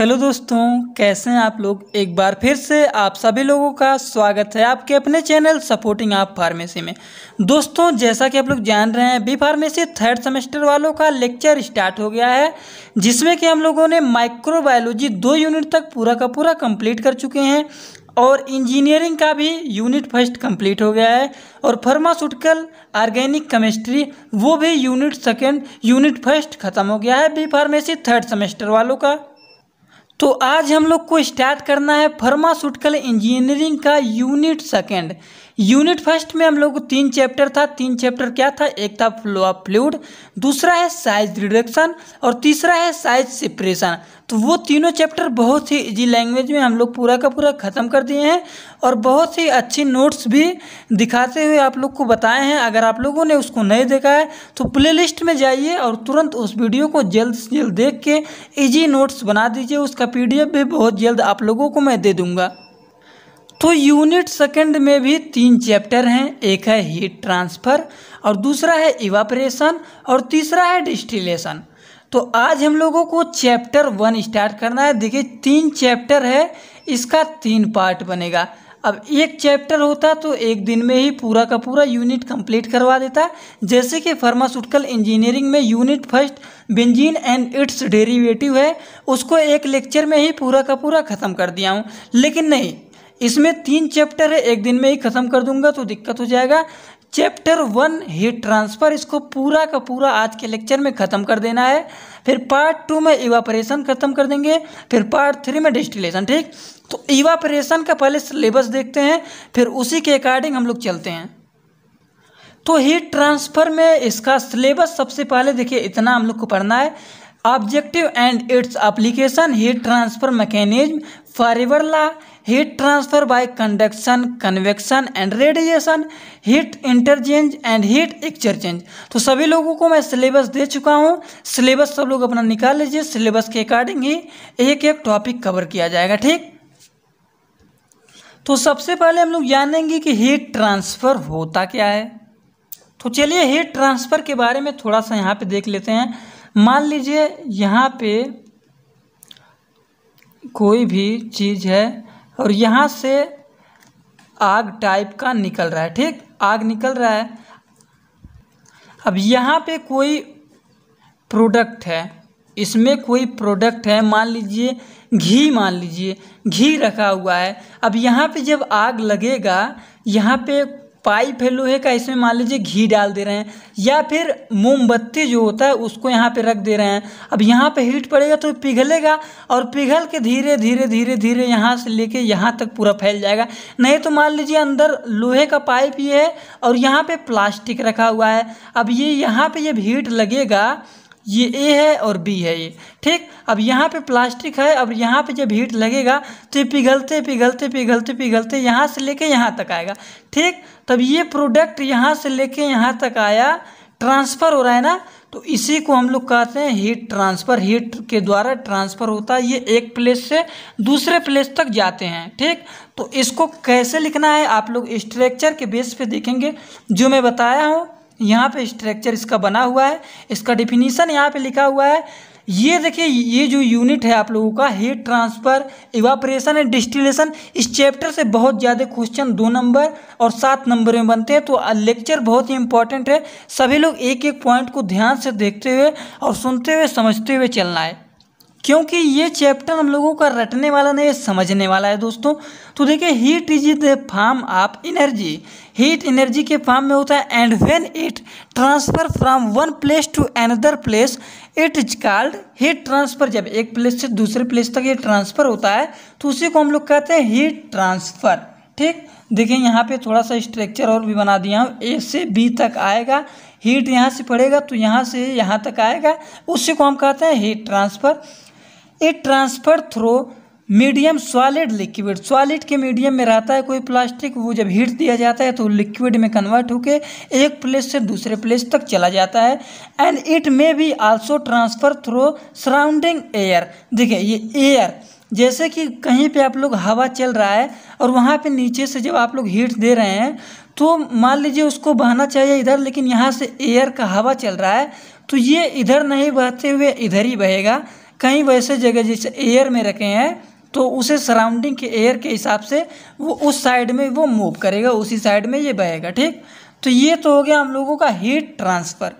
Hello दोस्तों कैसे हैं आप लोग एक बार फिर से आप सभी लोगों का स्वागत है आपके अपने चैनल सपोर्टिंग आप फार्मेसी में दोस्तों जैसा कि आप लोग जान रहे हैं बी फार्मेसी थर्ड सेमेस्टर वालों का लेक्चर स्टार्ट हो गया है जिसमें कि हम लोगों ने माइक्रोबायोलॉजी दो यूनिट तक पूरा का पूरा कंप्लीट कर चुके हैं और इंजीनियरिंग का भी यूनिट फर्स्ट कंप्लीट हो गया है और फार्मास्यूटिकल ऑर्गेनिक केमिस्ट्री वो भी यूनिट सेकंड यूनिट फर्स्ट ख़त्म हो गया है बी फार्मेसी थर्ड सेमेस्टर वालों का तो आज हम लोग को स्टार्ट करना है फार्मास्यूटिकल इंजीनियरिंग का यूनिट सेकेंड यूनिट फर्स्ट में हम लोग तीन चैप्टर था तीन चैप्टर क्या था एक था फ्लो ऑफ फ्लूड दूसरा है साइज रिडक्शन और तीसरा है साइज सेपरेशन तो वो तीनों चैप्टर बहुत ही इजी लैंग्वेज में हम लोग पूरा का पूरा ख़त्म कर दिए हैं और बहुत ही अच्छी नोट्स भी दिखाते हुए आप लोग को बताए हैं अगर आप लोगों ने उसको नहीं देखा है तो प्ले में जाइए और तुरंत उस वीडियो को जल्द से जल्द देख के ईजी नोट्स बना दीजिए उसका पी भी बहुत जल्द आप लोगों को मैं दे दूँगा तो यूनिट सेकंड में भी तीन चैप्टर हैं एक है हीट ट्रांसफ़र और दूसरा है इवापरेशन और तीसरा है डिस्टिलेशन तो आज हम लोगों को चैप्टर वन स्टार्ट करना है देखिए तीन चैप्टर है इसका तीन पार्ट बनेगा अब एक चैप्टर होता तो एक दिन में ही पूरा का पूरा यूनिट कंप्लीट करवा देता जैसे कि फार्मास्यूटिकल इंजीनियरिंग में unit first benzene and its derivative है उसको एक लेक्चर में ही पूरा का पूरा ख़त्म कर दिया हूँ लेकिन नहीं इसमें तीन चैप्टर है एक दिन में ही ख़त्म कर दूंगा तो दिक्कत हो जाएगा चैप्टर वन हीट ट्रांसफ़र इसको पूरा का पूरा आज के लेक्चर में ख़त्म कर देना है फिर पार्ट टू में इवापरेशन ख़त्म कर देंगे फिर पार्ट थ्री में डिस्टिलेशन ठीक तो इवापरेशन का पहले सिलेबस देखते हैं फिर उसी के अकॉर्डिंग हम लोग चलते हैं तो हीट ट्रांसफ़र में इसका सिलेबस सबसे पहले देखिए इतना हम लोग को पढ़ना है objective and its application heat transfer mechanism Fourier law heat transfer by conduction convection and radiation heat interchange and heat exchanger तो सभी लोगों को मैं सिलेबस दे चुका हूँ सिलेबस सब लोग अपना निकाल लीजिए सिलेबस के अकॉर्डिंग ही एक एक टॉपिक कवर किया जाएगा ठीक तो सबसे पहले हम लोग जानेंगे कि हीट ट्रांसफ़र होता क्या है तो चलिए हीट ट्रांसफ़र के बारे में थोड़ा सा यहाँ पे देख लेते हैं मान लीजिए यहाँ पे कोई भी चीज़ है और यहाँ से आग टाइप का निकल रहा है ठीक आग निकल रहा है अब यहाँ पे कोई प्रोडक्ट है इसमें कोई प्रोडक्ट है मान लीजिए घी मान लीजिए घी रखा हुआ है अब यहाँ पे जब आग लगेगा यहाँ पे पाइप है लोहे का इसमें मान लीजिए घी डाल दे रहे हैं या फिर मोमबत्ती जो होता है उसको यहाँ पे रख दे रहे हैं अब यहाँ पे हीट पड़ेगा तो पिघलेगा और पिघल के धीरे धीरे धीरे धीरे यहाँ से लेके यहाँ तक पूरा फैल जाएगा नहीं तो मान लीजिए अंदर लोहे का पाइप ये है और यहाँ पे प्लास्टिक रखा हुआ है अब ये यहाँ पर जब हीट लगेगा ये ए है और बी है ये ठीक अब यहाँ पे प्लास्टिक है अब यहाँ पे जब हीट लगेगा तो ये पिघलते पिघलते पिघलते पिघलते यहाँ से लेके यहाँ तक आएगा ठीक तब ये प्रोडक्ट यहाँ से लेके यहाँ तक आया ट्रांसफ़र हो रहा है ना तो इसी को हम लोग कहते हैं हीट ट्रांसफ़र हीट के द्वारा ट्रांसफ़र होता है ये एक प्लेस से दूसरे प्लेस तक जाते हैं ठीक तो इसको कैसे लिखना है आप लोग स्ट्रक्चर के बेस पे देखेंगे जो मैं बताया हूँ यहाँ पे स्ट्रक्चर इसका बना हुआ है इसका डिफिनीसन यहाँ पे लिखा हुआ है ये देखिए ये जो यूनिट है आप लोगों का heat transfer evaporation and distillation इस चैप्टर से बहुत ज़्यादा क्वेश्चन दो नंबर और सात नंबर में बनते हैं तो लेक्चर बहुत ही इंपॉर्टेंट है सभी लोग एक एक पॉइंट को ध्यान से देखते हुए और सुनते हुए समझते हुए चलना है क्योंकि ये चैप्टर हम लोगों का रटने वाला नहीं समझने वाला है दोस्तों तो देखिए heat is the form of energy heat energy के फार्म में होता है and when it transfer from one place to another place it is called heat transfer जब एक प्लेस से दूसरे प्लेस तक ये ट्रांसफर होता है तो उसी को हम लोग कहते हैं हीट ट्रांसफर ठीक देखिए यहाँ पे थोड़ा सा स्ट्रक्चर और भी बना दिया हूँ ए से बी तक आएगा हीट यहाँ से पड़ेगा तो यहाँ से यहाँ तक आएगा उसी को हम कहते हैं heat transfer a transfer through medium solid liquid solid के मीडियम में रहता है कोई प्लास्टिक वो जब हीट दिया जाता है तो लिक्विड में कन्वर्ट होके एक प्लेस से दूसरे प्लेस तक चला जाता है and it may be also transfer through surrounding air देखिए ये एयर जैसे कि कहीं पे आप लोग हवा चल रहा है और वहाँ पे नीचे से जब आप लोग हीट दे रहे हैं तो मान लीजिए उसको बहना चाहिए इधर लेकिन यहाँ से एयर का हवा चल रहा है तो ये इधर नहीं बहते हुए इधर ही बहेगा कहीं वैसे जगह जैसे एयर में रखे हैं तो उसे सराउंडिंग के एयर के हिसाब से वो उस साइड में वो मूव करेगा उसी साइड में ये बहेगा ठीक तो ये तो हो गया हम लोगों का हीट ट्रांसफ़र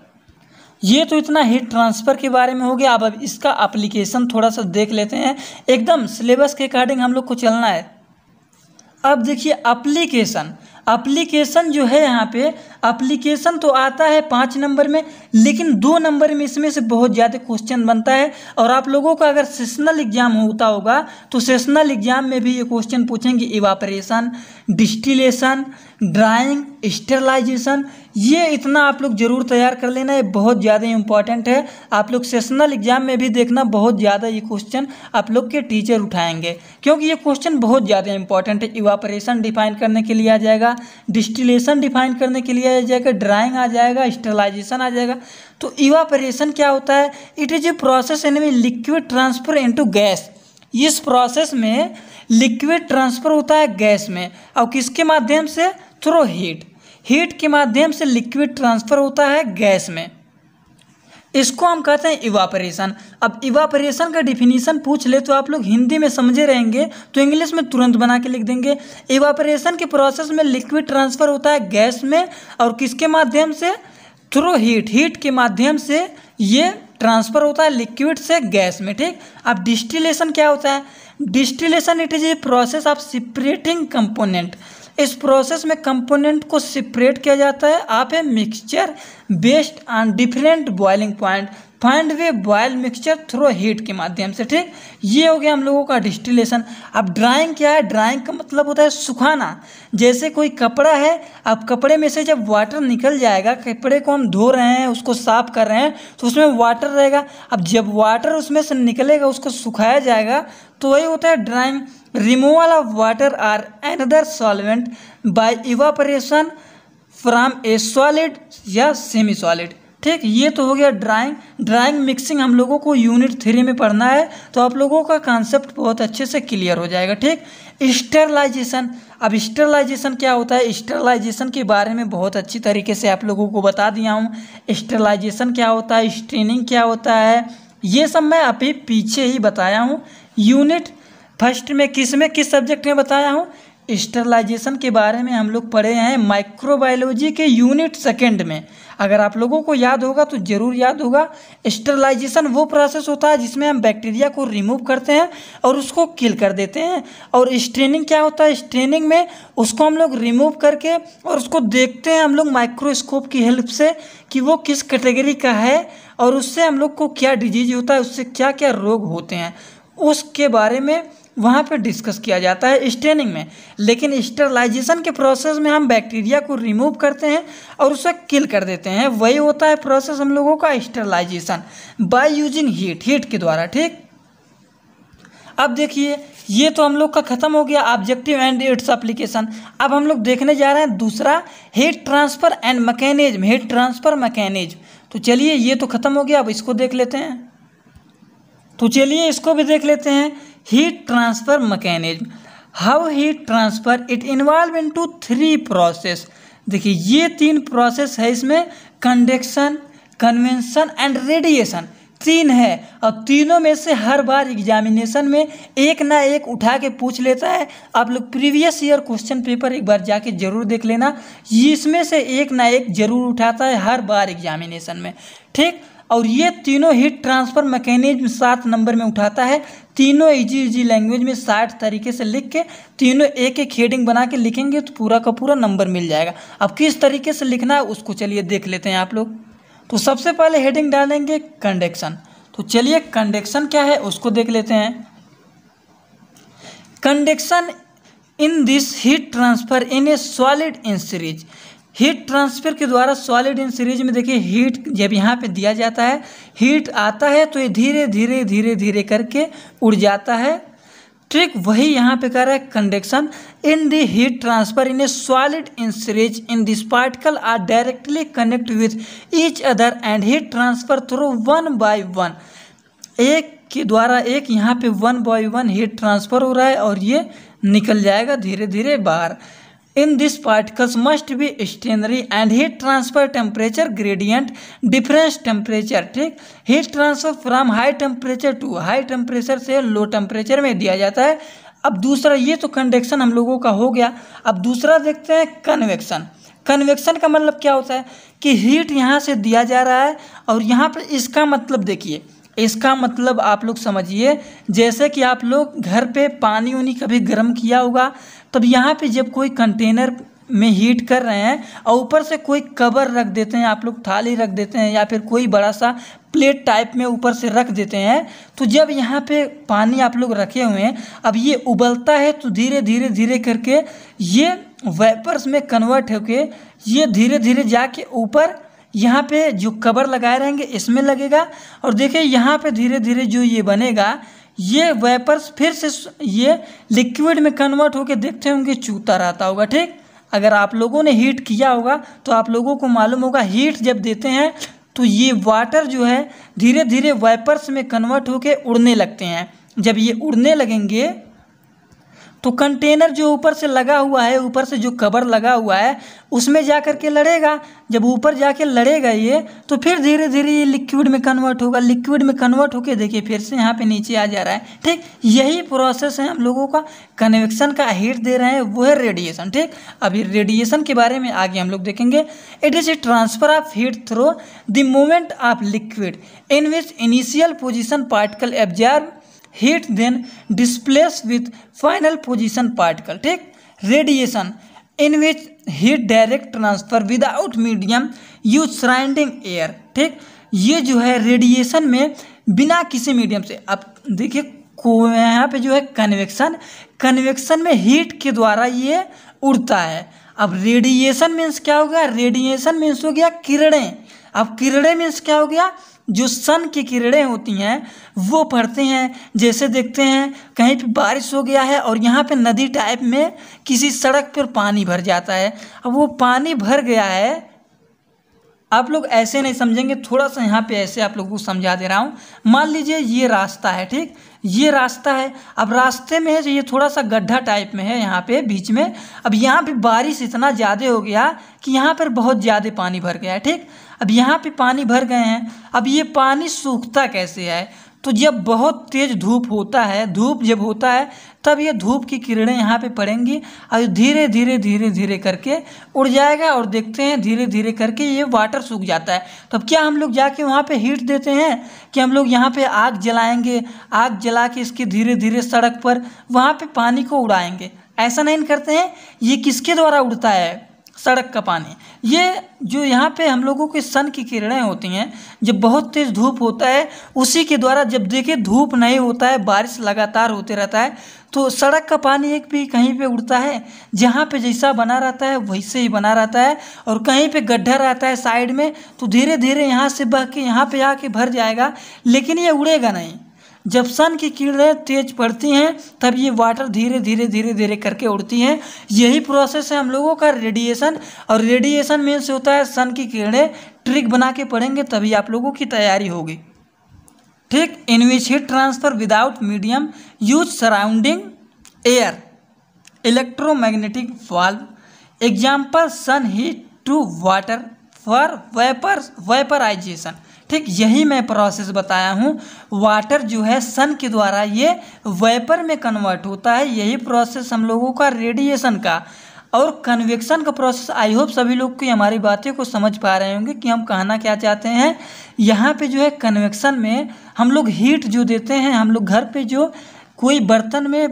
ये तो इतना हीट ट्रांसफ़र के बारे में हो गया अब अब इसका अप्लीकेशन थोड़ा सा देख लेते हैं एकदम सिलेबस के अकॉर्डिंग हम लोग को चलना है अब देखिए अप्लीकेशन अप्लीकेशन जो है यहाँ पे अप्लीकेशन तो आता है पाँच नंबर में लेकिन दो नंबर में इसमें से बहुत ज़्यादा क्वेश्चन बनता है और आप लोगों का अगर सेशनल एग्जाम होता होगा तो सेशनल एग्जाम में भी ये क्वेश्चन पूछेंगे इवापरेशन डिस्टिलेशन ड्राइंग स्टरलाइजेशन ये इतना आप लोग जरूर तैयार कर लेना ये बहुत ज़्यादा इंपॉर्टेंट है आप लोग सेशनल एग्जाम में भी देखना बहुत ज़्यादा ये क्वेश्चन आप लोग के टीचर उठाएंगे क्योंकि ये क्वेश्चन बहुत ज़्यादा इंपॉर्टेंट है इवापरेशन डिफाइन करने के लिए आ जाएगा जाएगा डिस्टिलेशन डिफाइन करने के लिए आ जाएगा ड्राइंग आ जाएगा स्टेलाइजेशन आ जाएगा तो इवापरेशन क्या होता है it is a process in liquid transfer into gas इस प्रोसेस में लिक्विड ट्रांसफर होता है गैस में और किसके माध्यम से थ्रो हीट हीट के माध्यम से लिक्विड ट्रांसफर होता है गैस में इसको हम कहते हैं इवापरेशन अब इवापरेशन का डिफिनीशन पूछ ले तो आप लोग हिंदी में समझे रहेंगे तो इंग्लिश में तुरंत बना के लिख देंगे इवापरेशन के प्रोसेस में लिक्विड ट्रांसफर होता है गैस में और किसके माध्यम से थ्रू हीट हीट के माध्यम से ये ट्रांसफर होता है लिक्विड से गैस में ठीक अब डिस्टिलेशन क्या होता है distillation it is a process of separating component इस प्रोसेस में कंपोनेंट को सेपरेट किया जाता है आप a mixture based on different boiling point find way boil mixture through heat के माध्यम से ठीक ये हो गया हम लोगों का डिस्टिलेशन अब ड्राइंग क्या है ड्राइंग का मतलब होता है सुखाना जैसे कोई कपड़ा है अब कपड़े में से जब वाटर निकल जाएगा कपड़े को हम धो रहे हैं उसको साफ कर रहे हैं तो उसमें वाटर रहेगा अब जब वाटर उसमें से निकलेगा उसको सुखाया जाएगा तो वही होता है drying removal of water or another solvent by evaporation from a solid या सेमी सॉलिड ठीक ये तो हो गया ड्राइंग ड्राइंग मिक्सिंग हम लोगों को यूनिट थ्री में पढ़ना है तो आप लोगों का कॉन्सेप्ट बहुत अच्छे से क्लियर हो जाएगा ठीक स्टरलाइजेशन अब स्टरलाइजेशन क्या होता है स्टरलाइजेशन के बारे में बहुत अच्छी तरीके से आप लोगों को बता दिया हूँ स्टरलाइजेशन क्या होता है स्ट्रेनिंग क्या होता है ये सब मैं अभी पीछे ही बताया हूँ यूनिट फर्स्ट में किस में किस सब्जेक्ट में बताया हूँ स्टरलाइजेशन के बारे में हम लोग पढ़े हैं माइक्रोबायोलॉजी के यूनिट सेकेंड में अगर आप लोगों को याद होगा तो ज़रूर याद होगा स्टरलाइजेशन वो प्रोसेस होता है जिसमें हम बैक्टीरिया को रिमूव करते हैं और उसको किल कर देते हैं और स्ट्रेनिंग क्या होता है स्ट्रेनिंग में उसको हम लोग रिमूव करके और उसको देखते हैं हम लोग माइक्रोस्कोप की हेल्प से कि वो किस कैटेगरी का है और उससे हम लोग को क्या डिजीज होता है उससे क्या क्या रोग होते हैं उसके बारे में वहाँ पर डिस्कस किया जाता है स्टेनिंग में लेकिन स्टरलाइजेशन के प्रोसेस में हम बैक्टीरिया को रिमूव करते हैं और उसे किल कर देते हैं वही होता है प्रोसेस हम लोगों का sterilization by using heat heat के द्वारा ठीक अब देखिए ये तो हम लोग का ख़त्म हो गया ऑब्जेक्टिव एंड इट्स एप्लीकेशन अब हम लोग देखने जा रहे हैं दूसरा heat transfer and mechanism heat transfer mechanism तो चलिए ये तो ख़त्म हो गया अब इसको देख लेते हैं तो चलिए इसको भी देख लेते हैं heat mechanism how how heat transfer it involved into three process देखिए ये तीन प्रोसेस है इसमें कंडक्शन कन्वेंशन एंड रेडिएशन तीन है अब तीनों में से हर बार एग्जामिनेशन में एक ना एक उठा के पूछ लेता है आप लोग प्रीवियस ईयर क्वेश्चन पेपर एक बार जाके जरूर देख लेना इसमें से एक ना एक जरूर उठाता है हर बार एग्जामिनेशन में ठीक और ये तीनों हीट ट्रांसफर मैकेनिज्म सात नंबर में उठाता है तीनों इजी इजी लैंग्वेज में साठ तरीके से लिख के तीनों एक एक हेडिंग बना के लिखेंगे तो पूरा का पूरा नंबर मिल जाएगा अब किस तरीके से लिखना है उसको चलिए देख लेते हैं आप लोग तो सबसे पहले हेडिंग डालेंगे कंडक्शन तो चलिए कंडक्शन क्या है उसको देख लेते हैं conduction in this heat transfer in a solid in series heat transfer के द्वारा सॉलिड इन सीरीज में देखिए हीट जब यहाँ पे दिया जाता है हीट आता है तो ये धीरे धीरे धीरे धीरे करके उड़ जाता है ट्रिक वही यहाँ पे कर रहा है conduction in the heat transfer in a solid in series in this particle are directly connect with each other and heat transfer through one by one एक के द्वारा एक यहाँ पे one by one heat transfer हो रहा है और ये निकल जाएगा धीरे धीरे बाहर in this particles must be stationary and heat transfer temperature gradient difference temperature ठीक heat transfer from high temperature to high temperature से लो टेम्परेचर में दिया जाता है अब दूसरा ये तो कंडक्शन हम लोगों का हो गया अब दूसरा देखते हैं कन्वेक्शन कन्वेक्शन का मतलब क्या होता है कि हीट यहाँ से दिया जा रहा है और यहाँ पर इसका मतलब देखिए इसका मतलब आप लोग समझिए जैसे कि आप लोग घर पे पानी उनी कभी गर्म किया होगा तब यहाँ पे जब कोई कंटेनर में हीट कर रहे हैं और ऊपर से कोई कवर रख देते हैं आप लोग थाली रख देते हैं या फिर कोई बड़ा सा प्लेट टाइप में ऊपर से रख देते हैं तो जब यहाँ पे पानी आप लोग रखे हुए हैं अब ये उबलता है तो धीरे धीरे धीरे करके ये वेपर्स में कन्वर्ट होकर ये धीरे धीरे जाके ऊपर यहाँ पे जो कवर लगाए रहेंगे इसमें लगेगा और देखिए यहाँ पे धीरे धीरे जो ये बनेगा ये वेपर्स फिर से ये लिक्विड में कन्वर्ट होकर देखते होंगे चूता रहता होगा ठीक अगर आप लोगों ने हीट किया होगा तो आप लोगों को मालूम होगा हीट जब देते हैं तो ये वाटर जो है धीरे धीरे वेपर्स में कन्वर्ट होकर उड़ने लगते हैं जब ये उड़ने लगेंगे तो कंटेनर जो ऊपर से लगा हुआ है ऊपर से जो कवर लगा हुआ है उसमें जा कर के लड़ेगा जब ऊपर जाके लड़ेगा ये तो फिर धीरे धीरे ये लिक्विड में कन्वर्ट होगा लिक्विड में कन्वर्ट होके देखिए फिर से यहाँ पे नीचे आ जा रहा है ठीक यही प्रोसेस है हम लोगों का कन्वेक्शन का हीट दे रहे हैं वो है रेडिएशन ठीक अभी रेडिएशन के बारे में आगे हम लोग देखेंगे it is a transfer of heat through the movement of liquid in which initial position particle absorb heat then displace with final position particle ठीक radiation in which heat direct transfer without medium you surrounding air ठीक ये जो है radiation में बिना किसी medium से अब देखिए को यहाँ पे जो है कन्वेक्शन कन्वेक्शन में हीट के द्वारा ये उड़ता है अब रेडिएशन मीन्स क्या हो गया रेडिएशन मीन्स हो गया किरणें अब किरणें मीन्स क्या हो गया जो सन की किरणें होती हैं वो पड़ते हैं जैसे देखते हैं कहीं पे बारिश हो गया है और यहाँ पे नदी टाइप में किसी सड़क पर पानी भर जाता है अब वो पानी भर गया है आप लोग ऐसे नहीं समझेंगे थोड़ा सा यहाँ पे ऐसे आप लोगों को समझा दे रहा हूँ मान लीजिए ये रास्ता है ठीक ये रास्ता है अब रास्ते में है ये थोड़ा सा गड्ढा टाइप में है यहाँ पे बीच में अब यहाँ पे बारिश इतना ज़्यादा हो गया कि यहाँ पर बहुत ज़्यादा पानी भर गया है ठीक अब यहाँ पे पानी भर गए हैं अब ये पानी सूखता कैसे है तो जब बहुत तेज़ धूप होता है धूप जब होता है तब ये धूप की किरणें यहाँ पे पड़ेंगी और धीरे धीरे धीरे धीरे करके उड़ जाएगा और देखते हैं धीरे धीरे करके ये वाटर सूख जाता है तब क्या हम लोग जाके वहाँ पे हीट देते हैं कि हम लोग यहाँ पे आग जलाएंगे आग जला के इसके धीरे धीरे सड़क पर वहाँ पे पानी को उड़ाएंगे ऐसा नहीं करते हैं ये किसके द्वारा उड़ता है सड़क का पानी ये जो यहाँ पे हम लोगों के सन की किरणें होती हैं जब बहुत तेज़ धूप होता है उसी के द्वारा जब देखिए धूप नहीं होता है बारिश लगातार होते रहता है तो सड़क का पानी एक भी कहीं पे उड़ता है जहाँ पे जैसा बना रहता है वैसे ही बना रहता है और कहीं पे गड्ढा रहता है साइड में तो धीरे धीरे यहाँ से बह के यहाँ पर आके भर जाएगा लेकिन ये उड़ेगा नहीं जब सन की किरणें तेज पड़ती हैं तब ये वाटर धीरे धीरे धीरे धीरे करके उड़ती हैं यही प्रोसेस है हम लोगों का रेडिएशन और रेडिएशन मीन्स होता है सन की किरणें ट्रिक बना के पढ़ेंगे तभी आप लोगों की तैयारी होगी ठीक in which heat transfer without medium use surrounding air electromagnetic wave example sun heat to water for vapour vaporisation ठीक यही मैं प्रोसेस बताया हूँ वाटर जो है सन के द्वारा ये वेपर में कन्वर्ट होता है यही प्रोसेस हम लोगों का रेडिएशन का और कन्वेक्शन का प्रोसेस आई होप सभी लोग की हमारी बातें को समझ पा रहे होंगे कि हम कहना क्या चाहते हैं यहाँ पे जो है कन्वेक्शन में हम लोग हीट जो देते हैं हम लोग घर पे जो कोई बर्तन में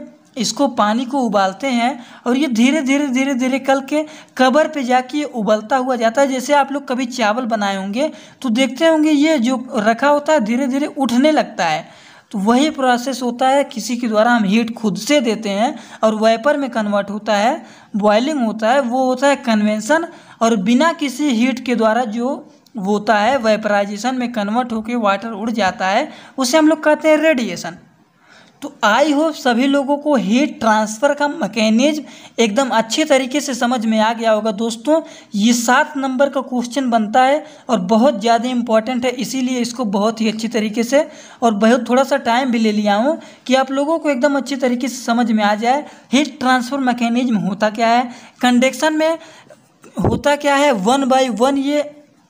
इसको पानी को उबालते हैं और ये धीरे धीरे धीरे धीरे कल के कबर पे जाके उबलता हुआ जाता है जैसे आप लोग कभी चावल बनाए होंगे तो देखते होंगे ये जो रखा होता है धीरे धीरे उठने लगता है तो वही प्रोसेस होता है किसी के द्वारा हम हीट खुद से देते हैं और वेपर में कन्वर्ट होता है बॉइलिंग होता है वो होता है कन्वेंसन और बिना किसी हीट के द्वारा जो होता है वेपराइजेशन में कन्वर्ट होकर वाटर उड़ जाता है उसे हम लोग कहते हैं रेडिएशन तो आई होप सभी लोगों को हीट ट्रांसफ़र का मैकेनिज्म एकदम अच्छे तरीके से समझ में आ गया होगा दोस्तों ये सात नंबर का क्वेश्चन बनता है और बहुत ज़्यादा इम्पॉर्टेंट है इसीलिए इसको बहुत ही अच्छी तरीके से और बहुत थोड़ा सा टाइम भी ले लिया हूँ कि आप लोगों को एकदम अच्छे तरीके से समझ में आ जाए हीट ट्रांसफ़र मैकेनिज्म होता क्या है कंडक्शन में होता क्या है वन बाई वन ये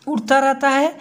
उड़ता रहता है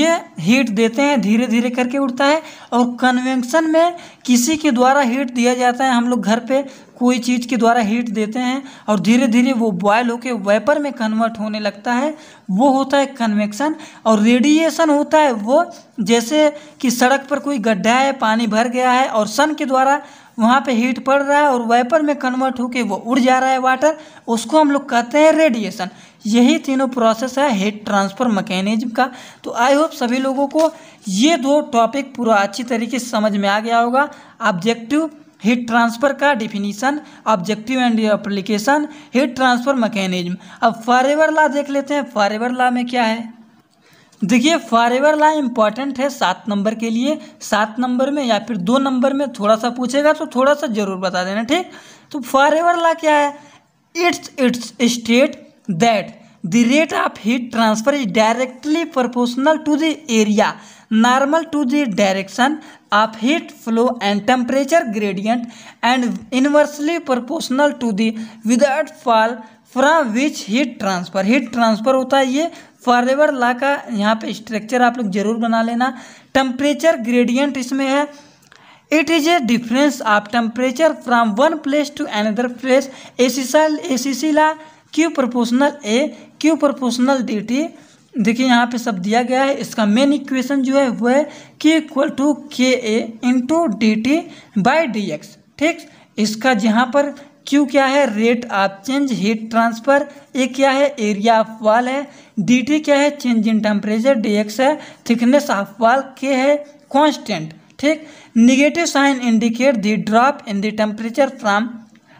ये हीट देते हैं धीरे धीरे करके उड़ता है और कन्वेंशन में किसी के द्वारा हीट दिया जाता है हम लोग घर पे कोई चीज़ के द्वारा हीट देते हैं और धीरे धीरे वो बॉयल होकर वेपर में कन्वर्ट होने लगता है वो होता है कन्वेक्शन और रेडिएशन होता है वो जैसे कि सड़क पर कोई गड्ढा है पानी भर गया है और सन के द्वारा वहाँ पे हीट पड़ रहा है और वेपर में कन्वर्ट होकर वो उड़ जा रहा है वाटर उसको हम लोग कहते हैं रेडिएशन यही तीनों प्रोसेस है हेड ट्रांसफ़र मैकेनिज्म का तो आई होप सभी लोगों को ये दो टॉपिक पूरा अच्छी तरीके से समझ में आ गया होगा ऑब्जेक्टिव हीट ट्रांसफ़र का definition objective and application heat transfer mechanism अब फॉरेवर लॉ देख लेते हैं फॉरेवर लॉ में क्या है देखिए फॉरेवर लॉ इम्पॉर्टेंट है सात नंबर के लिए सात नंबर में या फिर दो नंबर में थोड़ा सा पूछेगा तो थोड़ा सा ज़रूर बता देना ठीक तो फॉरेवर लॉ क्या है it's it's state that the rate of heat transfer is directly proportional to the area normal to the direction of heat flow and temperature gradient and inversely proportional to the without fall from which heat transfer heat transfer होता है ये फॉरवर ला का यहाँ पे structure आप लोग जरूर बना लेना टेम्परेचर ग्रेडियंट इसमें है it is a difference of temperature from one place to another place एसिसल law Q proportional A Q proportional D T देखिए यहाँ पे सब दिया गया है इसका मेन इक्वेशन जो है वो है के equal to K A into D T by D X ठीक इसका जहाँ पर क्यू क्या है rate of change heat transfer A क्या है एरिया ऑफ वाल है डी टी क्या है change in temperature D X है थिकनेस ऑफ वाल के है कॉन्स्टेंट ठीक negative sign indicate the drop in the temperature from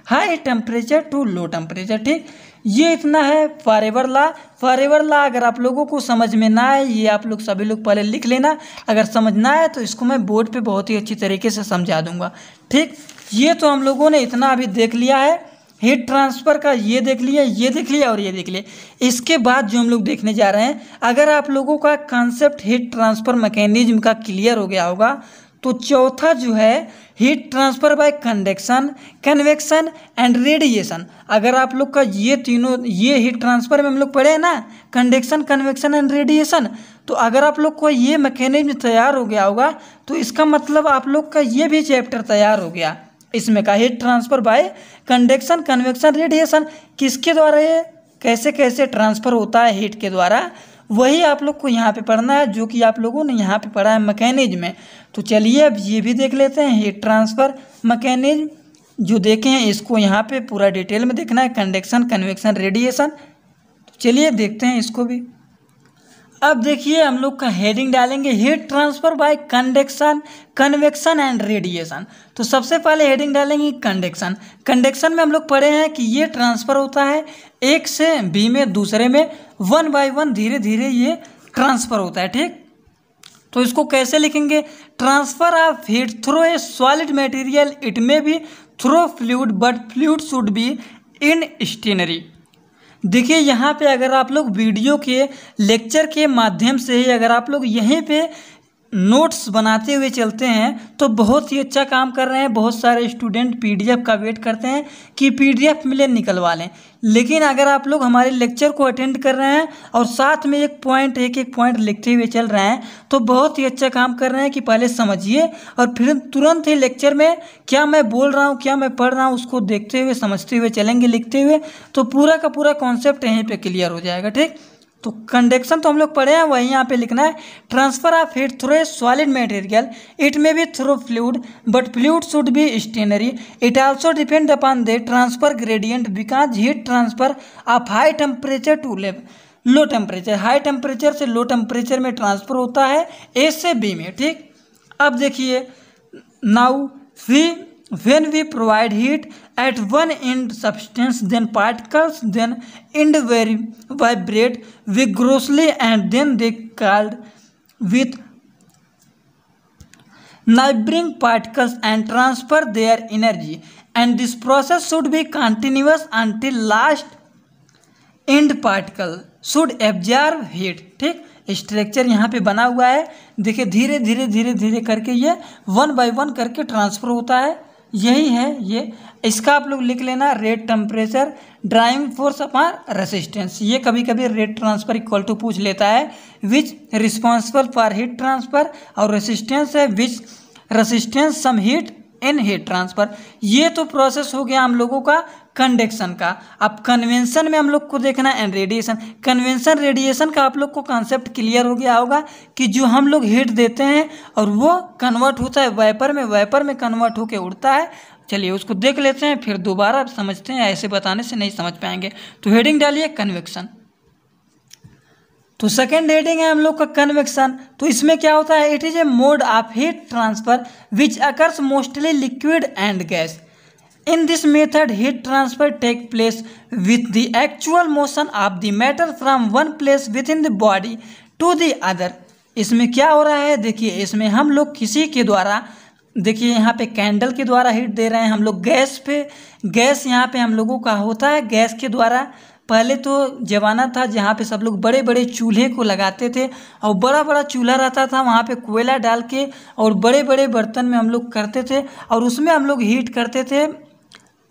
high temperature to low temperature ठीक ये इतना है फॉरेवर ला फॉरेवर ला अगर आप लोगों को समझ में ना आए ये आप लोग सभी लोग पहले लिख लेना अगर समझ ना आए तो इसको मैं बोर्ड पे बहुत ही अच्छी तरीके से समझा दूंगा ठीक ये तो हम लोगों ने इतना अभी देख लिया है हीट ट्रांसफ़र का ये देख लिया ये देख लिया और ये देख लिया इसके बाद जो हम लोग देखने जा रहे हैं अगर आप लोगों का कॉन्सेप्ट हीट ट्रांसफ़र मैकेनिज्म का क्लियर हो गया होगा तो चौथा जो है heat transfer by conduction convection and radiation अगर आप लोग का ये तीनों ये हीट ट्रांसफर में हम लोग पढ़े हैं ना कंडक्शन कन्वेक्शन एंड रेडिएशन तो अगर आप लोग को ये मैकेनिज्म तैयार हो गया होगा तो इसका मतलब आप लोग का ये भी चैप्टर तैयार हो गया इसमें का heat transfer by conduction convection radiation किसके द्वारा ये कैसे कैसे ट्रांसफर होता है हीट के द्वारा वही आप लोग को यहाँ पे पढ़ना है जो कि आप लोगों ने यहाँ पे पढ़ा है मकैनिज में तो चलिए अब ये भी देख लेते हैं हीट ट्रांसफ़र मकैनिज जो देखे हैं इसको यहाँ पे पूरा डिटेल में देखना है कंडक्शन कन्वेक्शन रेडिएशन तो चलिए देखते हैं इसको भी अब देखिए हम लोग का हेडिंग डालेंगे heat transfer by conduction convection and radiation तो सबसे पहले हेडिंग डालेंगे कंडक्शन कंडक्शन में हम लोग पढ़े हैं कि ये ट्रांसफ़र होता है एक से बी में दूसरे में वन बाय वन धीरे धीरे ये ट्रांसफ़र होता है ठीक तो इसको कैसे लिखेंगे transfer of heat through a solid material it may be through fluid but fluid should be in stationary देखिए यहाँ पे अगर आप लोग वीडियो के लेक्चर के माध्यम से ही अगर आप लोग यहीं पे नोट्स बनाते हुए चलते हैं तो बहुत ही अच्छा काम कर रहे हैं बहुत सारे स्टूडेंट पीडीएफ का वेट करते हैं कि पीडीएफ मिले निकलवा लें लेकिन अगर आप लोग हमारे लेक्चर को अटेंड कर रहे हैं और साथ में एक पॉइंट एक एक पॉइंट लिखते हुए चल रहे हैं तो बहुत ही अच्छा काम कर रहे हैं कि पहले समझिए और फिर तुरंत ही लेक्चर में क्या मैं बोल रहा हूँ क्या मैं पढ़ रहा हूँ उसको देखते हुए समझते हुए चलेंगे लिखते हुए तो पूरा का पूरा कॉन्सेप्ट यहीं पर क्लियर हो जाएगा ठीक तो कंडक्शन तो हम लोग पढ़े हैं वही यहाँ पे लिखना है transfer of heat through a solid material it may be through fluid but fluid should be stationary it also depend upon the transfer gradient because heat transfer of high temperature to low low temperature high temperature से low temperature में transfer होता है ए से B में ठीक अब देखिए now we when we provide heat at one end substance then particles then end very vibrate grossly and then they collide with neighbouring particles and transfer their energy and this process should be continuous until last end particle should absorb heat ठीक structure यहाँ पे बना हुआ है देखिए धीरे धीरे धीरे धीरे करके ये वन बाय वन करके ट्रांसफर होता है यही है ये इसका आप लोग लिख लेना rate temperature driving force upon resistance ये कभी कभी रेट ट्रांसफर इक्वल टू पूछ लेता है which responsible for heat transfer और रेसिस्टेंस है which resistance some heat in heat transfer ये तो प्रोसेस हो गया हम लोगों का कंडक्शन का अब कन्वेंशन में हम लोग को देखना है एंड रेडिएशन कन्वेंशन रेडिएशन का आप लोग को कॉन्सेप्ट क्लियर हो गया होगा कि जो हम लोग हीट देते हैं और वो कन्वर्ट होता है वेपर में वेपर में कन्वर्ट होकर उड़ता है चलिए उसको देख लेते हैं फिर दोबारा समझते हैं ऐसे बताने से नहीं समझ पाएंगे तो हेडिंग डालिए कन्वेक्शन तो सेकेंड हेडिंग है हम लोग का कन्वेक्शन तो इसमें क्या होता है it is a mode of heat transfer which occurs mostly liquid and gas in this method heat transfer take place with the actual motion of the matter from one place within the body to the other इसमें क्या हो रहा है देखिए इसमें हम लोग किसी के द्वारा देखिए यहाँ पे कैंडल के द्वारा हीट दे रहे हैं हम लोग गैस पे गैस यहाँ पे हम लोगों का होता है गैस के द्वारा पहले तो जमाना था जहाँ पे सब लोग बड़े बड़े चूल्हे को लगाते थे और बड़ा बड़ा चूल्हा रहता था वहाँ पे कोयला डाल के और बड़े बड़े बर्तन में हम लोग करते थे और उसमें हम लोग हीट करते थे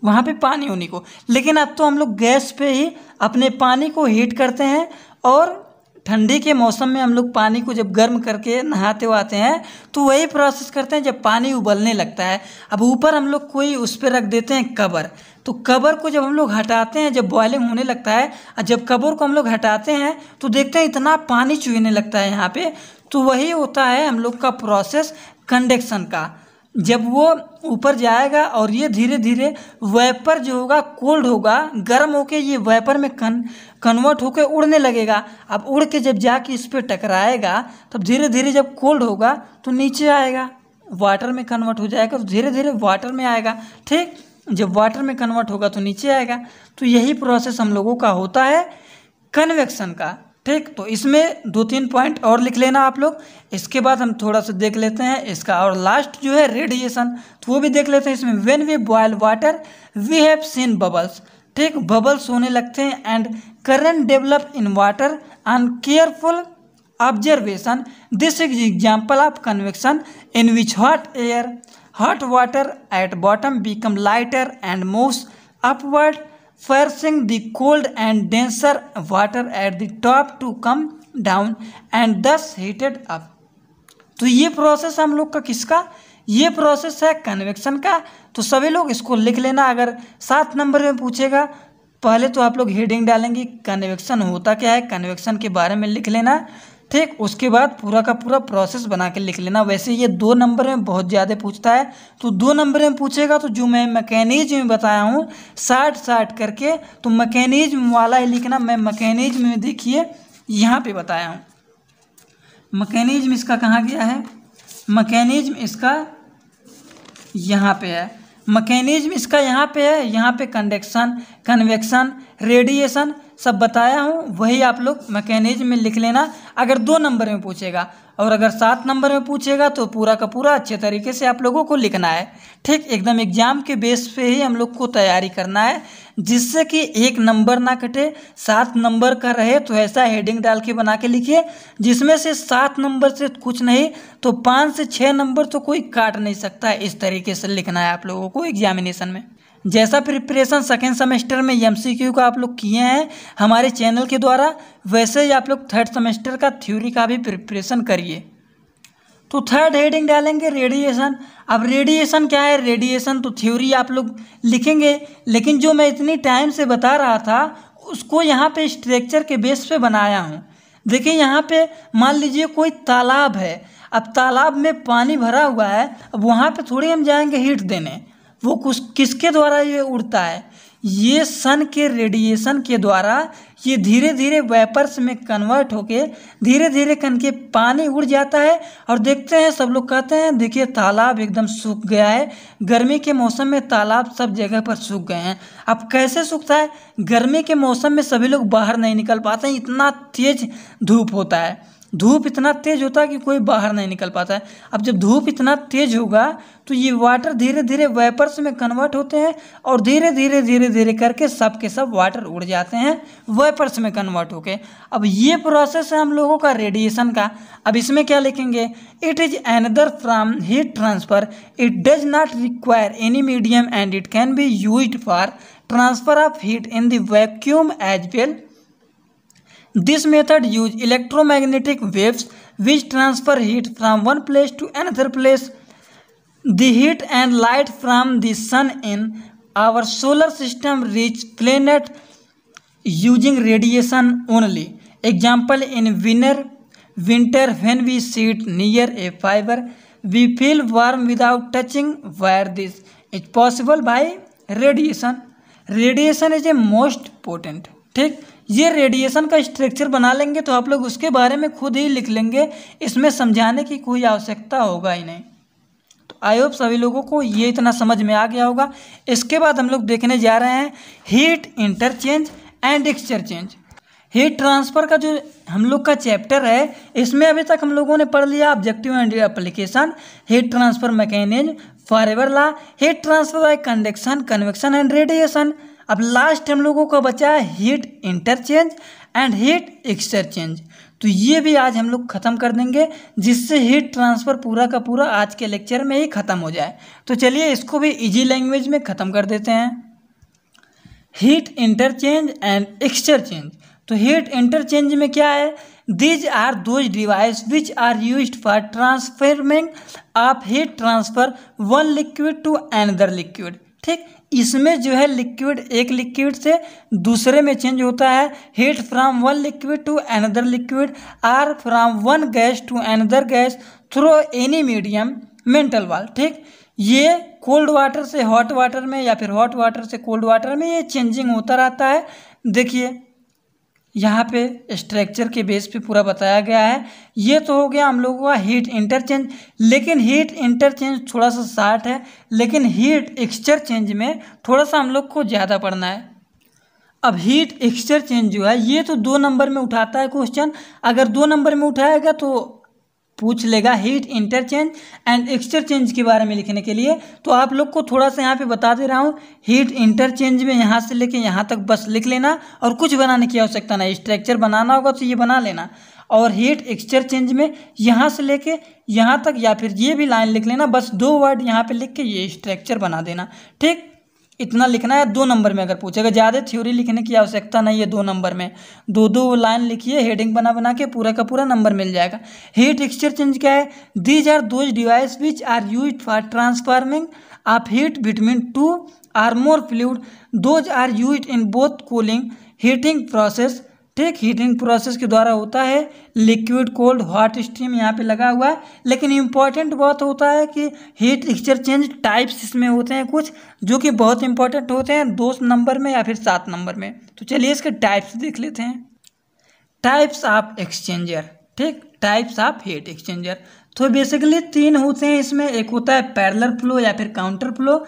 वहाँ पे पानी होने को लेकिन अब तो हम लोग गैस पे ही अपने पानी को हीट करते हैं और ठंडी के मौसम में हम लोग पानी को जब गर्म करके नहाते हुआते हैं तो वही प्रोसेस करते हैं जब पानी उबलने लगता है अब ऊपर हम लोग कोई उस पर रख देते हैं कवर तो कवर को जब हम लोग हटाते हैं जब बॉयलिंग होने लगता है और जब कवर को हम लोग हटाते हैं तो देखते हैं इतना पानी चुहने लगता है यहाँ पर तो वही होता है हम लोग का प्रोसेस कंडक्शन का जब वो ऊपर जाएगा और ये धीरे धीरे वेपर जो होगा कोल्ड होगा गर्म होके ये वेपर में कन कन्वर्ट होके उड़ने लगेगा अब उड़ के जब जाके इस पर टकराएगा तब धीरे धीरे जब कोल्ड होगा तो नीचे आएगा वाटर में कन्वर्ट हो जाएगा तो धीरे धीरे वाटर में आएगा ठीक जब वाटर में कन्वर्ट होगा तो नीचे आएगा तो यही प्रोसेस हम लोगों का होता है कन्वेक्शन का ठीक तो इसमें दो तीन पॉइंट और लिख लेना आप लोग इसके बाद हम थोड़ा सा देख लेते हैं इसका और लास्ट जो है रेडिएशन तो वो भी देख लेते हैं इसमें when we boil water we have seen bubbles ठीक बबल्स होने लगते हैं and current develop in water and careful observation this is example of convection in which hot air hot water at bottom become lighter and moves upward forcing the cold and denser water at the top to come down and thus heated up तो ये process हम लोग का किसका ये process है convection का तो सभी लोग इसको लिख लेना अगर सात नंबर में पूछेगा पहले तो आप लोग हेडिंग डालेंगे कन्वेक्शन होता क्या है कन्वेक्शन के बारे में लिख लेना ठीक उसके बाद पूरा का पूरा प्रोसेस बना के लिख लेना वैसे ये दो नंबर में बहुत ज़्यादा पूछता है तो दो नंबर में पूछेगा तो जो मैं मैकेनिज में बताया हूँ साठ साठ करके तो मैकेनिज्म वाला ही लिखना मैं मैकेनिज्म में देखिए यहाँ पे बताया हूँ मकैनिज्म इसका कहाँ गया है मकैनिज्म इसका यहाँ पे है मकैनिज्म इसका यहाँ पे है यहाँ पे कंडक्शन कन्वेक्शन रेडिएशन सब बताया हूँ वही आप लोग मैकेनिज्म में लिख लेना अगर दो नंबर में पूछेगा और अगर सात नंबर में पूछेगा तो पूरा का पूरा अच्छे तरीके से आप लोगों को लिखना है ठीक एकदम एग्जाम के बेस पे ही हम लोग को तैयारी करना है जिससे कि एक नंबर ना कटे सात नंबर का रहे तो ऐसा हेडिंग डाल के बना के लिखिए जिसमें से सात नंबर से कुछ नहीं तो पाँच से छः नंबर तो कोई काट नहीं सकता इस तरीके से लिखना है आप लोगों को एग्जामिनेशन में जैसा प्रिपरेशन सेकेंड सेमेस्टर में एम का आप लोग किए हैं हमारे चैनल के द्वारा वैसे ही आप लोग थर्ड सेमेस्टर का थ्योरी का भी प्रिपरेशन करिए तो थर्ड हेडिंग डालेंगे रेडिएशन अब रेडिएशन क्या है रेडिएशन तो थ्योरी आप लोग लिखेंगे लेकिन जो मैं इतनी टाइम से बता रहा था उसको यहाँ पे स्ट्रक्चर के बेस पे बनाया हूँ देखिए यहाँ पे मान लीजिए कोई तालाब है अब तालाब में पानी भरा हुआ है अब वहाँ पे थोड़ी हम जाएंगे हीट देने वो कुछ किसके द्वारा ये उड़ता है ये सन के रेडिएशन के द्वारा ये धीरे धीरे वेपर्स में कन्वर्ट होके धीरे धीरे कन के पानी उड़ जाता है और देखते हैं सब लोग कहते हैं देखिए तालाब एकदम सूख गया है गर्मी के मौसम में तालाब सब जगह पर सूख गए हैं अब कैसे सूखता है गर्मी के मौसम में सभी लोग बाहर नहीं निकल पाते हैं इतना तेज धूप होता है धूप इतना तेज होता है कि कोई बाहर नहीं निकल पाता है अब जब धूप इतना तेज होगा तो ये वाटर धीरे धीरे वेपर्स में कन्वर्ट होते हैं और धीरे धीरे धीरे धीरे करके सब के सब वाटर उड़ जाते हैं वेपर्स में कन्वर्ट होके अब ये प्रोसेस है हम लोगों का रेडिएशन का अब इसमें क्या लिखेंगे it is another form heat transfer it does not require any medium and it can be use for transfer of heat in vacuum as well This method use electromagnetic waves which transfer heat from one place to another place. The heat and light from the sun in our solar system reach planet using radiation only. Example in winter, winter when we sit near a fire, we feel warm without touching where this is possible by radiation. Radiation is a most potent. Take ये radiation का structure बना लेंगे तो आप लोग उसके बारे में खुद ही लिख लेंगे इसमें समझाने की कोई आवश्यकता होगा ही नहीं तो आई होप सभी लोगों को ये इतना समझ में आ गया होगा इसके बाद हम लोग देखने जा रहे हैं heat interchange and change heat transfer का जो हम लोग का चैप्टर है इसमें अभी तक हम लोगों ने पढ़ लिया objective and application heat transfer Fourier law heat transfer by conduction convection and radiation अब लास्ट हम लोगों का बचा है हीट इंटरचेंज एंड हीट एक्सटरचेंज तो ये भी आज हम लोग ख़त्म कर देंगे जिससे हीट ट्रांसफ़र पूरा का पूरा आज के लेक्चर में ही ख़त्म हो जाए तो चलिए इसको भी इजी लैंग्वेज में ख़त्म कर देते हैं हीट इंटरचेंज एंड एक्सटरचेंज तो हीट इंटरचेंज में क्या है these are those device which are use for transferring of heat transfer one liquid to another liquid ठीक इसमें जो है लिक्विड एक लिक्विड से दूसरे में चेंज होता है heat from one liquid to another liquid or from one gas to another gas through any medium metal wall ठीक ये कोल्ड वाटर से हॉट वाटर में या फिर हॉट वाटर से कोल्ड वाटर में ये चेंजिंग होता रहता है देखिए यहाँ पे स्ट्रक्चर के बेस पे पूरा बताया गया है ये तो हो गया हम लोगों का हीट इंटरचेंज लेकिन हीट इंटरचेंज थोड़ा सा शार्ट है लेकिन हीट एक्सचर चेंज में थोड़ा सा हम लोग को ज़्यादा पढ़ना है अब हीट चेंज जो है ये तो दो नंबर में उठाता है क्वेश्चन अगर दो नंबर में उठाएगा तो पूछ लेगा हीट इंटरचेंज एंड एक्सटरचेंज के बारे में लिखने के लिए तो आप लोग को थोड़ा सा यहाँ पे बता दे रहा हूँ हीट इंटरचेंज में यहाँ से लेके यहाँ तक बस लिख लेना और कुछ बनाने की आवश्यकता नहीं स्ट्रक्चर बनाना होगा तो ये बना लेना और हीट एक्सचेंज में यहाँ से लेके यहाँ तक या फिर ये भी लाइन लिख लेना बस दो वर्ड यहाँ पर लिख के ये स्ट्रक्चर बना देना ठीक इतना लिखना है दो नंबर में अगर पूछेगा ज़्यादा थ्योरी लिखने की आवश्यकता नहीं है दो नंबर में दो दो लाइन लिखिए हेडिंग बना बना के पूरा का पूरा नंबर मिल जाएगा हीट एक्सचर चेंज क्या है these are those device which are use for transferring of heat between two or more fluid those are use in both cooling heating process ठीक हीटिंग प्रोसेस के द्वारा होता है लिक्विड कोल्ड हॉट स्टीम यहाँ पे लगा हुआ है लेकिन इम्पॉर्टेंट बहुत होता है कि हीट चेंज टाइप्स इसमें होते हैं कुछ जो कि बहुत इंपॉर्टेंट होते हैं दो नंबर में या फिर सात नंबर में तो चलिए इसके टाइप्स देख लेते हैं टाइप्स ऑफ एक्सचेंजर ठीक टाइप्स ऑफ हीट एक्सचेंजर तो बेसिकली तीन होते हैं इसमें एक होता है पैरलर फ्लो या फिर काउंटर फ्लो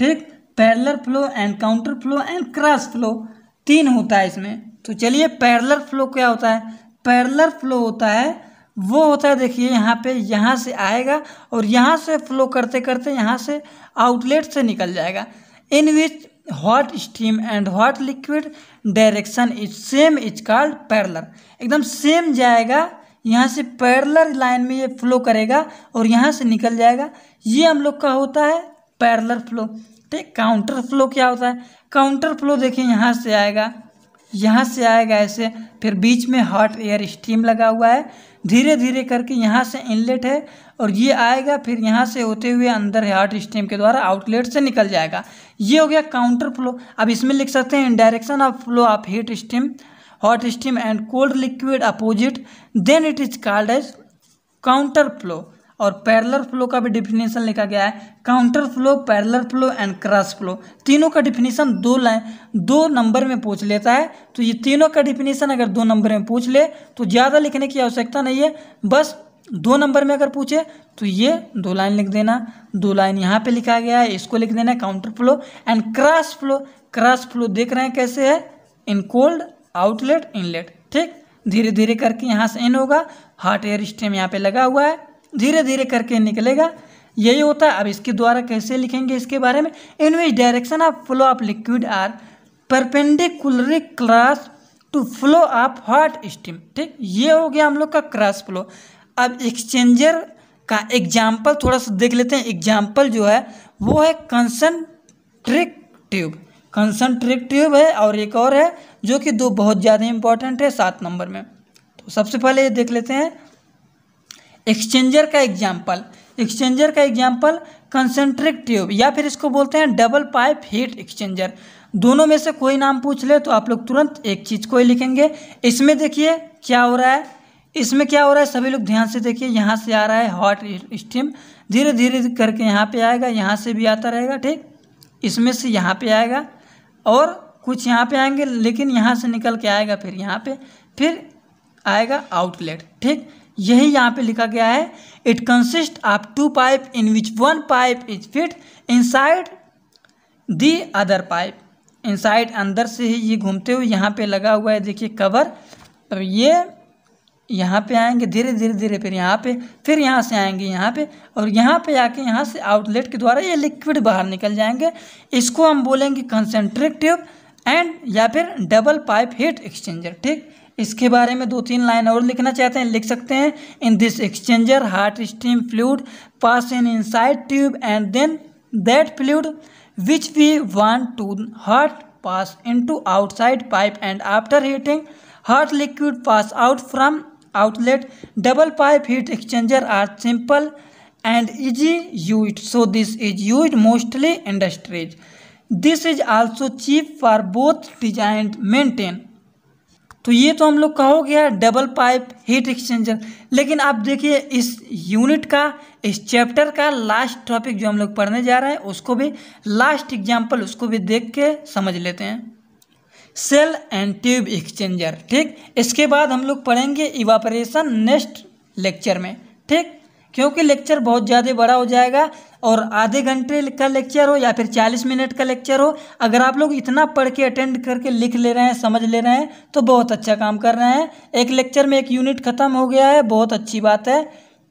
ठीक parallel flow and counter flow and cross flow तीन होता है इसमें तो चलिए पैरलर फ्लो क्या होता है पैरलर फ्लो होता है वो होता है देखिए यहाँ पे यहाँ से आएगा और यहाँ से फ्लो करते करते यहाँ से आउटलेट से निकल जाएगा in which hot steam and hot liquid direction is same is called parallel एकदम सेम जाएगा यहाँ से पैरलर लाइन में ये फ्लो करेगा और यहाँ से निकल जाएगा ये हम लोग का होता है पैरलर फ्लो ठीक काउंटर फ्लो क्या होता है काउंटर फ्लो देखिए यहाँ से आएगा यहाँ से आएगा ऐसे फिर बीच में हॉट एयर स्टीम लगा हुआ है धीरे धीरे करके यहाँ से इनलेट है और ये आएगा फिर यहाँ से होते हुए अंदर हॉट स्टीम के द्वारा आउटलेट से निकल जाएगा ये हो गया काउंटर फ्लो अब इसमें लिख सकते हैं direction of flow of heat steam hot steam and cold liquid opposite then it is called as counter flow और पैरलर फ्लो का भी डिफिनेशन लिखा गया है counter flow parallel flow and cross flow तीनों का डिफिनेशन दो लाइन दो नंबर में पूछ लेता है तो ये तीनों का डिफिनेशन अगर दो नंबर में पूछ ले तो ज़्यादा लिखने की आवश्यकता नहीं है बस दो नंबर में अगर पूछे तो ये दो लाइन लिख देना दो लाइन यहाँ पे लिखा गया है इसको लिख देना है counter flow and cross flow cross flow देख रहे हैं कैसे है इन कोल्ड आउटलेट इनलेट ठीक धीरे धीरे करके यहाँ से इन होगा हार्ट एयर स्टेम यहाँ पे लगा हुआ है धीरे धीरे करके निकलेगा यही होता है अब इसके द्वारा कैसे लिखेंगे इसके बारे में in which direction of flow of liquid are perpendicularly cross to flow of hot steam ठीक ये हो गया हम लोग का क्रॉस फ्लो अब एक्सचेंजर का एग्जाम्पल थोड़ा सा देख लेते हैं एग्जाम्पल जो है वो है कंसनट्रिक ट्यूब कंसनट्रिक ट्यूब है और एक और है जो कि दो बहुत ज़्यादा इंपॉर्टेंट है सात नंबर में तो सबसे पहले ये देख लेते हैं एक्सचेंजर का एग्जाम्पल एक्सचेंजर का एग्जाम्पल कंसेंट्रिक ट्यूब या फिर इसको बोलते हैं डबल पाइप हीट एक्सचेंजर दोनों में से कोई नाम पूछ ले तो आप लोग तुरंत एक चीज़ को ही लिखेंगे इसमें देखिए क्या हो रहा है इसमें क्या हो रहा है सभी लोग ध्यान से देखिए यहाँ से आ रहा है हॉट स्टीम धीरे धीरे करके यहाँ पे आएगा यहाँ से भी आता रहेगा ठीक इसमें से यहाँ पे आएगा और कुछ यहाँ पे आएंगे लेकिन यहाँ से निकल के आएगा फिर यहाँ पे फिर आएगा आउटलेट ठीक यही यहाँ पे लिखा गया है it consist of two pipe in which one pipe is fit inside the other pipe inside अंदर से ही ये घूमते हुए यहाँ पे लगा हुआ है देखिए कवर अब ये यहाँ पे आएंगे धीरे धीरे धीरे फिर यहाँ पे फिर यहाँ से आएंगे यहाँ पे और यहाँ पे आके यहाँ से आउटलेट के द्वारा ये लिक्विड बाहर निकल जाएंगे इसको हम बोलेंगे कंसेंट्रेट ट्यूब एंड या फिर डबल पाइप हीट एक्सचेंजर ठीक इसके बारे में दो तीन लाइन और लिखना चाहते हैं लिख सकते हैं in this exchanger hot stream fluid pass in in tube and then that fluid which we want to heat pass into outside pipe and after heating hot liquid pass out from outlet double pipe heat exchanger are simple and easy use so this is use mostly industries this is also cheap for both design maintain तो ये तो हम लोग का हो गया double pipe heat exchanger लेकिन आप देखिए इस यूनिट का इस चैप्टर का लास्ट टॉपिक जो हम लोग पढ़ने जा रहे हैं उसको भी लास्ट एग्जाम्पल उसको भी देख के समझ लेते हैं सेल एंड ट्यूब एक्सचेंजर ठीक इसके बाद हम लोग पढ़ेंगे इवापरेशन नेक्स्ट लेक्चर में ठीक क्योंकि लेक्चर बहुत ज़्यादा बड़ा हो जाएगा और आधे घंटे का लेक्चर हो या फिर चालीस मिनट का लेक्चर हो अगर आप लोग इतना पढ़ के अटेंड करके लिख ले रहे हैं समझ ले रहे हैं तो बहुत अच्छा काम कर रहे हैं एक लेक्चर में एक यूनिट ख़त्म हो गया है बहुत अच्छी बात है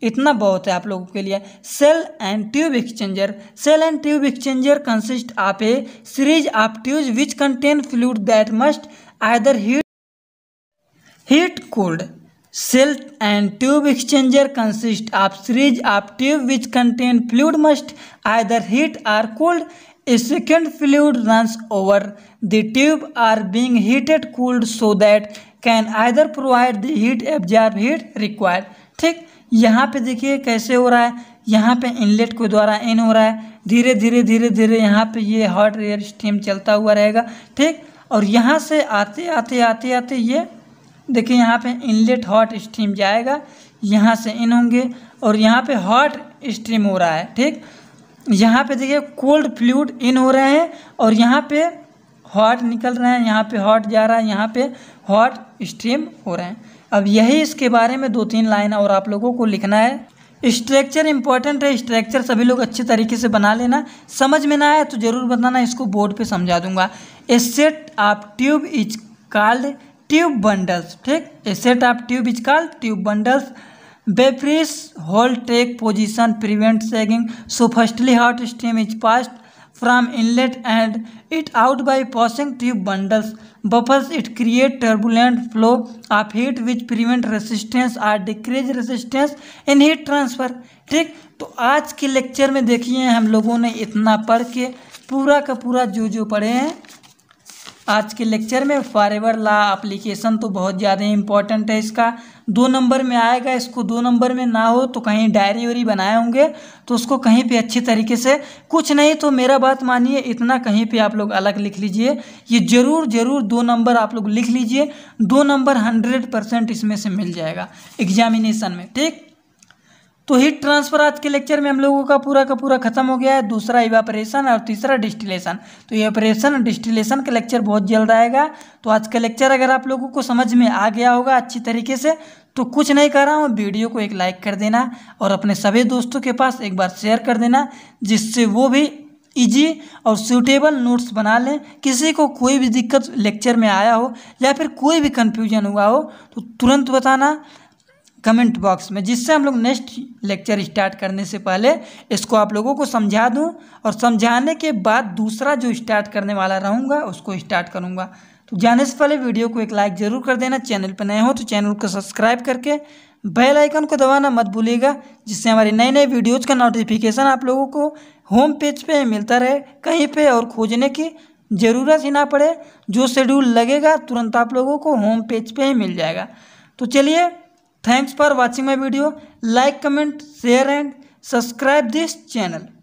इतना बहुत है आप लोगों के लिए shell and tube exchanger shell and tube exchanger consist of a series of tube which contain fluid that must either heat heat cold shell and tube exchanger consist of series of tube which contain fluid must either heat or cold a second fluid runs over the tube are being heated cooled so that can either provide the heat absorb heat required ठीक यहाँ पे देखिए कैसे हो रहा है यहाँ पे इनलेट के द्वारा इन हो रहा है धीरे धीरे धीरे धीरे यहाँ पे ये हॉट एयर स्टीम चलता हुआ रहेगा ठीक और यहाँ से आते आते आते आते ये देखिए यहाँ पे इनलेट हॉट स्ट्रीम जाएगा यहाँ से इन होंगे और यहाँ पे हॉट स्ट्रीम हो रहा है ठीक यहाँ पे देखिए कोल्ड फ्लूड इन हो रहे हैं और यहाँ पे हॉट निकल रहे हैं यहाँ पे हॉट जा रहा है यहाँ पे हॉट स्ट्रीम हो रहे हैं अब यही इसके बारे में दो तीन लाइन और आप लोगों को लिखना है स्ट्रक्चर इंपॉर्टेंट है स्ट्रक्चर सभी लोग अच्छे तरीके से बना लेना समझ में ना आए तो ज़रूर बताना इसको बोर्ड पे समझा दूंगा a set of tube is called tube bundles ठीक a set of tube is call tube bundles baffles hole take position prevent sagging so firstly hot steam is passed from inlet and it out by passing tube bundles baffles it create turbulent flow of heat which prevent resistance or decrease resistance in heat transfer ठीक तो आज के lecture में देखिए हम लोगों ने इतना पढ़ के पूरा का पूरा जो जो पढ़े हैं आज के लेक्चर में फॉरेवर ला एप्लीकेशन तो बहुत ज़्यादा इंपॉर्टेंट है इसका दो नंबर में आएगा इसको दो नंबर में ना हो तो कहीं डायरी वायरी बनाए होंगे तो उसको कहीं पे अच्छे तरीके से कुछ नहीं तो मेरा बात मानिए इतना कहीं पे आप लोग अलग लिख लीजिए ये ज़रूर ज़रूर दो नंबर आप लोग लिख लीजिए दो नंबर हंड्रेड परसेंट इसमें से मिल जाएगा एग्जामिनेशन में ठीक तो हीट ट्रांसफर आज के लेक्चर में हम लोगों का पूरा का पूरा खत्म हो गया है दूसरा इवापरेशन और तीसरा डिस्टिलेशन तो ऑपरेशन डिस्टिलेशन का लेक्चर बहुत जल्द आएगा तो आज का लेक्चर अगर आप लोगों को समझ में आ गया होगा अच्छी तरीके से तो कुछ नहीं कर रहा हूँ वीडियो को एक लाइक कर देना और अपने सभी दोस्तों के पास एक बार शेयर कर देना जिससे वो भी इजी और सूटेबल नोट्स बना लें किसी को कोई भी दिक्कत लेक्चर में आया हो या फिर कोई भी कन्फ्यूजन हुआ हो तो तुरंत बताना कमेंट बॉक्स में जिससे हम लोग नेक्स्ट लेक्चर स्टार्ट करने से पहले इसको आप लोगों को समझा दूं और समझाने के बाद दूसरा जो स्टार्ट करने वाला रहूँगा उसको स्टार्ट करूँगा तो जाने से पहले वीडियो को एक लाइक ज़रूर कर देना चैनल पर नए हो तो चैनल को सब्सक्राइब करके बेल आइकन को दबाना मत भूलिएगा जिससे हमारी नई नई वीडियोज़ का नोटिफिकेशन आप लोगों को होम पेज पे मिलता रहे कहीं पर और खोजने की ज़रूरत ही ना पड़े जो शेड्यूल लगेगा तुरंत आप लोगों को होम पेज पे ही मिल जाएगा तो चलिए thanks for watching my video like comment share and subscribe this channel